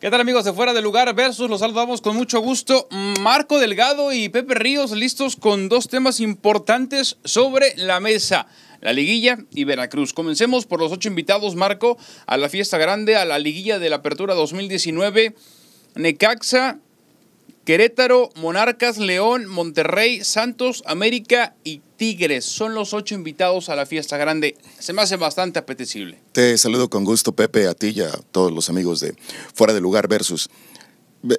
¿Qué tal amigos de Fuera de Lugar Versus? Los saludamos con mucho gusto. Marco Delgado y Pepe Ríos listos con dos temas importantes sobre la mesa. La liguilla y Veracruz. Comencemos por los ocho invitados, Marco, a la fiesta grande, a la liguilla de la apertura 2019. Necaxa Querétaro, Monarcas, León, Monterrey, Santos, América y Tigres son los ocho invitados a la fiesta grande. Se me hace bastante apetecible. Te saludo con gusto, Pepe, a ti y a todos los amigos de Fuera de Lugar versus.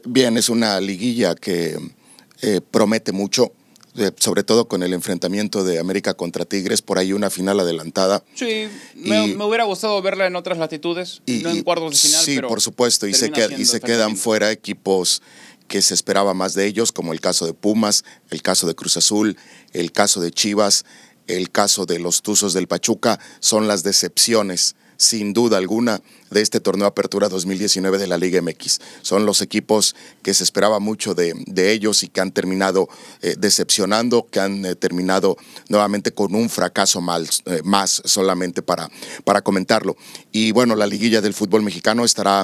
Bien, es una liguilla que eh, promete mucho, sobre todo con el enfrentamiento de América contra Tigres, por ahí una final adelantada. Sí, me, hubiera gustado verla en otras latitudes, no en cuartos de final. Sí, por supuesto, y se, y se quedan fuera equipos que se esperaba más de ellos, como el caso de Pumas, el caso de Cruz Azul, el caso de Chivas, el caso de los Tuzos del Pachuca, son las decepciones sin duda alguna de este torneo Apertura 2019 de la Liga MX. Son los equipos que se esperaba mucho de, de ellos y que han terminado eh, decepcionando, que han eh, terminado nuevamente con un fracaso eh, más solamente para, para comentarlo. Y bueno, la liguilla del fútbol mexicano estará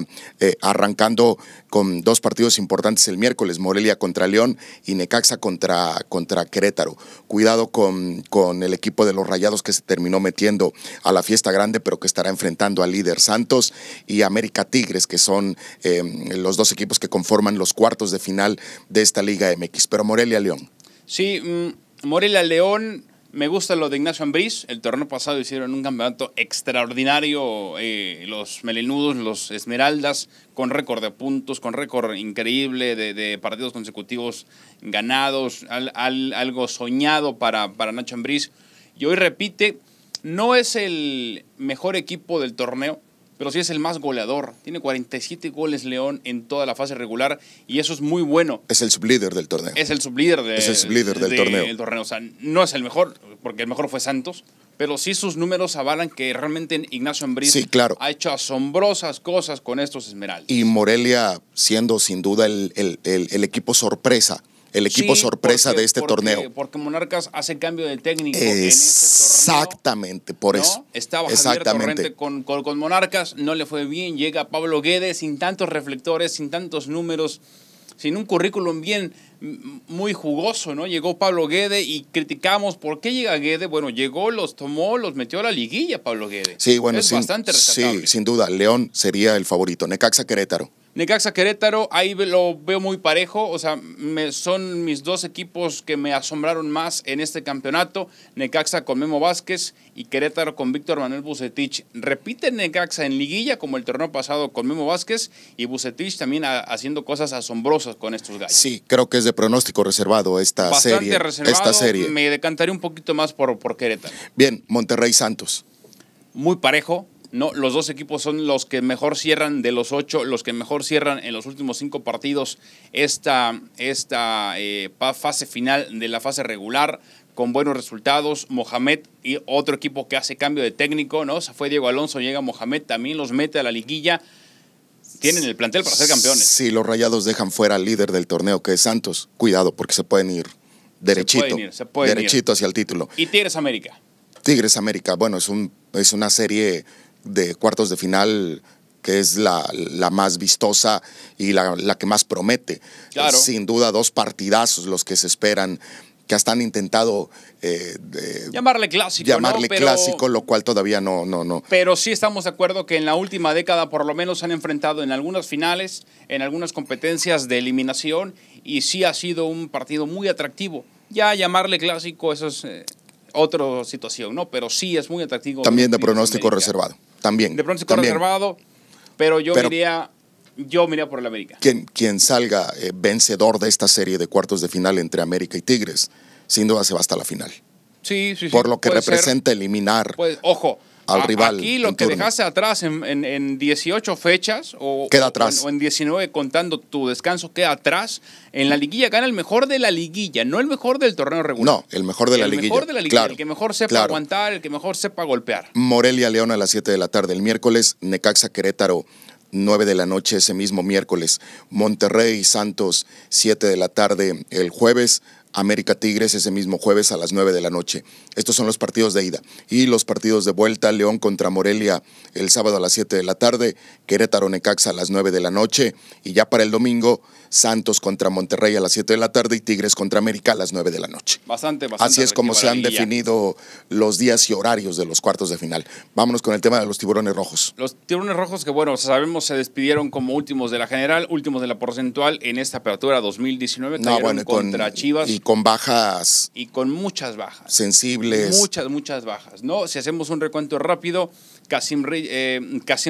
arrancando con dos partidos importantes el miércoles, Morelia contra León y Necaxa contra, contra Querétaro. Cuidado con, con el equipo de los Rayados que se terminó metiendo a la fiesta grande, pero que estará enfrentando enfrentando al líder Santos y América Tigres, que son em, los dos equipos que conforman los cuartos de final de esta Liga MX. Pero Morelia León. Sí, mm, Morelia León. Me gusta lo de Ignacio Ambriz. El torneo pasado hicieron un campeonato extraordinario eh, los melenudos, los esmeraldas, con récord de puntos, con récord increíble de, partidos consecutivos ganados, algo soñado para, para Nacho Ambriz. Y hoy repite, no es el mejor equipo del torneo, pero sí es el más goleador. Tiene 47 goles León en toda la fase regular y eso es muy bueno. Es el sublíder del torneo. Es el sublíder, del torneo. El torneo. O sea, no es el mejor, porque el mejor fue Santos, pero sí sus números avalan que realmente Ignacio Ambriz ha hecho asombrosas cosas con estos Esmeraldas. Y Morelia siendo sin duda el, el equipo sorpresa el equipo sorpresa de este torneo. Porque Monarcas hace cambio de técnico. Este Exactamente, por eso. Estaba Exactamente. con, Monarcas, no le fue bien, llega Pablo Guedes sin tantos reflectores, sin tantos números sin un currículum bien muy jugoso, ¿no? Llegó Pablo Guede y criticamos por qué llega Guede. Bueno, llegó, los tomó, los metió a la liguilla Pablo Guede. Sí, bueno, es bastante rescatable. Sí, sin duda, León sería el favorito. Necaxa Querétaro. Necaxa Querétaro, ahí lo veo muy parejo, o sea, me, son mis dos equipos que me asombraron más en este campeonato, Necaxa con Memo Vázquez y Querétaro con Víctor Manuel Bucetich. Repite Necaxa en liguilla como el torneo pasado con Memo Vázquez y Bucetich también haciendo cosas asombrosas con estos gallos. Sí, creo que es de pronóstico reservado esta Bastante serie. Reservado, esta serie. Me decantaré un poquito más por, por Querétaro. Bien, Monterrey Santos. Muy parejo, los dos equipos son los que mejor cierran de los ocho, los que mejor cierran en los últimos cinco partidos esta, esta eh, fase final de la fase regular con buenos resultados. Mohamed y otro equipo que hace cambio de técnico, ¿no? Se fue Diego Alonso, llega Mohamed, también los mete a la liguilla. Tienen el plantel para ser campeones. Sí, los rayados dejan fuera al líder del torneo, que es Santos. Cuidado, porque se pueden ir derechito. Se se derechito hacia el título. Y Tigres América. Tigres América, bueno, es, un, es una serie de cuartos de final que es la, más vistosa y la, que más promete. Sin duda, dos partidazos los que se esperan que hasta han intentado eh, llamarle clásico, llamarle clásico, lo cual todavía no, no, no. Pero sí estamos de acuerdo que en la última década, por lo menos, han enfrentado en algunas finales, en algunas competencias de eliminación y sí ha sido un partido muy atractivo. Ya llamarle clásico, eso es eh, otra situación, ¿no? Pero sí es muy atractivo. También de pronóstico reservado. También. De pronto se pero yo miraría yo por el América. Quien, quien salga eh, vencedor de esta serie de cuartos de final entre América y Tigres, sin duda se va hasta la final. Sí, sí, sí. Por lo que representa eliminar. Pues, ojo, al rival. Aquí lo que dejaste atrás en, 18 fechas o, queda atrás. O, en 19 contando tu descanso queda atrás. En la liguilla gana el mejor de la liguilla, no el mejor del torneo regular. No, el mejor de la liguilla. El mejor de la liguilla, el que mejor sepa aguantar, el que mejor sepa golpear. Morelia León a las 7 de la tarde el miércoles, Necaxa Querétaro 9 de la noche ese mismo miércoles, Monterrey Santos 7 de la tarde el jueves, América Tigres ese mismo jueves a las 9 de la noche. Estos son los partidos de ida. Y los partidos de vuelta, León contra Morelia el sábado a las 7 de la tarde, Querétaro Necaxa a las 9 de la noche y ya para el domingo Santos contra Monterrey a las 7 de la tarde y Tigres contra América a las 9 de la noche. Bastante, bastante. Así es como se han definido los días y horarios de los cuartos de final. Vámonos con el tema de los tiburones rojos. Los tiburones rojos que bueno, sabemos se despidieron como últimos de la general, últimos de la porcentual en esta apertura 2019, contra Chivas con bajas. Y con muchas bajas. Sensibles. Muchas, muchas bajas. ¿no? Si hacemos un recuento rápido, Casim, eh,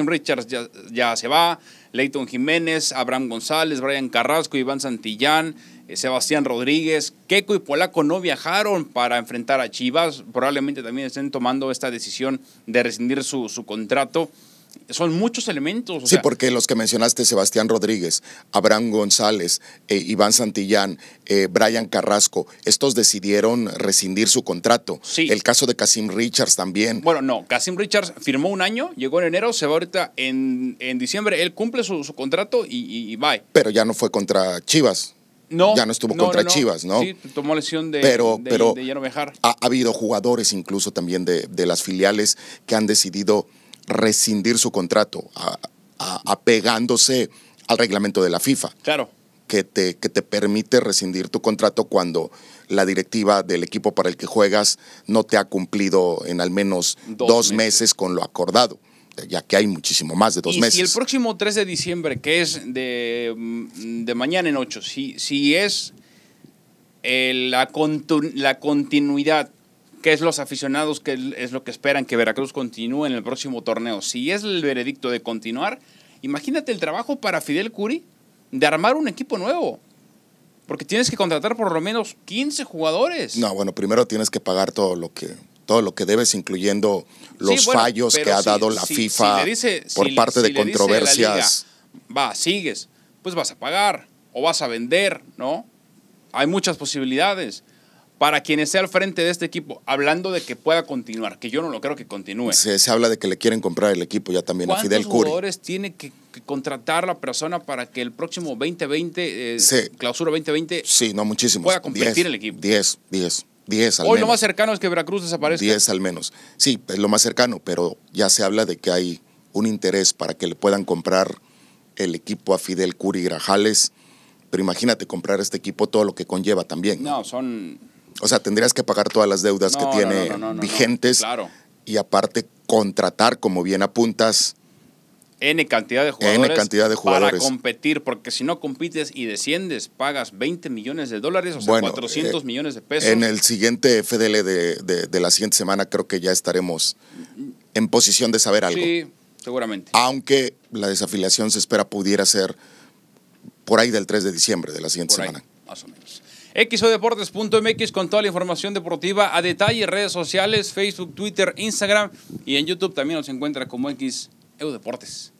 Richards ya, se va, Leighton Jiménez, Abraham González, Brian Carrasco, Iván Santillán, eh, Sebastián Rodríguez, Keco y Polaco no viajaron para enfrentar a Chivas. Probablemente también estén tomando esta decisión de rescindir su, su contrato son muchos elementos. sí, porque los que mencionaste, Sebastián Rodríguez, Abraham González, eh, Iván Santillán, eh, Brian Carrasco, estos decidieron rescindir su contrato. Sí. El caso de Casim Richards también. Bueno, no, Casim Richards firmó un año, llegó en enero, se va ahorita en, en diciembre, él cumple su, contrato y, va. Pero ya no fue contra Chivas. No, ya no estuvo contra Chivas, ¿no? Sí, tomó lesión de, pero, de, pero ha, ha, habido jugadores incluso también de, de, las filiales que han decidido rescindir su contrato, apegándose al reglamento de la FIFA. Claro. Que te, que te permite rescindir tu contrato cuando la directiva del equipo para el que juegas no te ha cumplido en al menos dos, meses. con lo acordado, ya que hay muchísimo más de dos meses. Y el próximo 3 de diciembre, que es de, mm, mañana en 8, si, es eh, la continuidad ¿Qué es los aficionados? que es lo que esperan que Veracruz continúe en el próximo torneo? Si es el veredicto de continuar, imagínate el trabajo para Fidel Curi de armar un equipo nuevo. Porque tienes que contratar por lo menos 15 jugadores. No, bueno, primero tienes que pagar todo lo que todo lo que debes, incluyendo los fallos que ha dado la FIFA por parte de controversias. va, sigues, pues vas a pagar o vas a vender, ¿no? Hay muchas posibilidades para quien esté al frente de este equipo, hablando de que pueda continuar, que yo no lo creo que continúe. Se, habla de que le quieren comprar el equipo ya también a Fidel Curi. ¿Cuántos jugadores tiene que, contratar la persona para que el próximo 2020, eh, clausura 2020, sí, no, pueda competir el equipo? 10, 10. 10 al Hoy lo más cercano es que Veracruz desaparezca. 10 al menos. Sí, es lo más cercano, pero ya se habla de que hay un interés para que le puedan comprar el equipo a Fidel Curi Grajales. Pero imagínate comprar este equipo, todo lo que conlleva también. no son o sea, tendrías que pagar todas las deudas que tiene vigentes. Y aparte, contratar, como bien apuntas. N cantidad de jugadores. cantidad de jugadores. Para competir, porque si no compites y desciendes, pagas 20 millones de dólares, o sea, 400 eh, millones de pesos. En el siguiente FDL de, la siguiente semana, creo que ya estaremos en posición de saber algo. Sí, seguramente. Aunque la desafiliación se espera pudiera ser por ahí del 3 de diciembre de la siguiente semana. más o menos. Xodeportes.mx con toda la información deportiva a detalle, redes sociales, Facebook, Twitter, Instagram y en YouTube también nos encuentra como Xeudeportes.